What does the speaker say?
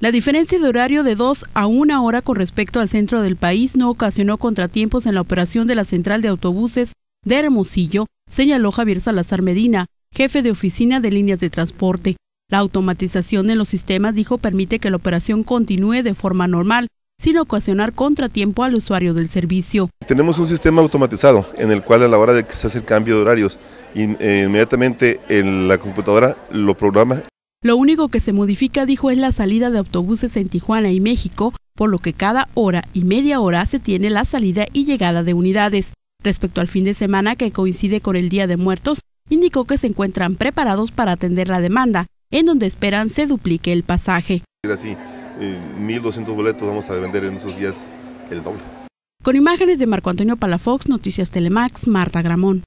La diferencia de horario de 2 a una hora con respecto al centro del país no ocasionó contratiempos en la operación de la central de autobuses de Hermosillo, señaló Javier Salazar Medina, jefe de oficina de líneas de transporte. La automatización en los sistemas, dijo, permite que la operación continúe de forma normal, sin ocasionar contratiempo al usuario del servicio. Tenemos un sistema automatizado en el cual a la hora de que se hace el cambio de horarios, eh, inmediatamente la computadora lo programa lo único que se modifica, dijo, es la salida de autobuses en Tijuana y México, por lo que cada hora y media hora se tiene la salida y llegada de unidades. Respecto al fin de semana que coincide con el Día de Muertos, indicó que se encuentran preparados para atender la demanda, en donde esperan se duplique el pasaje. Así, 1.200 eh, boletos vamos a vender en esos días el doble. Con imágenes de Marco Antonio Palafox, Noticias Telemax, Marta Gramón.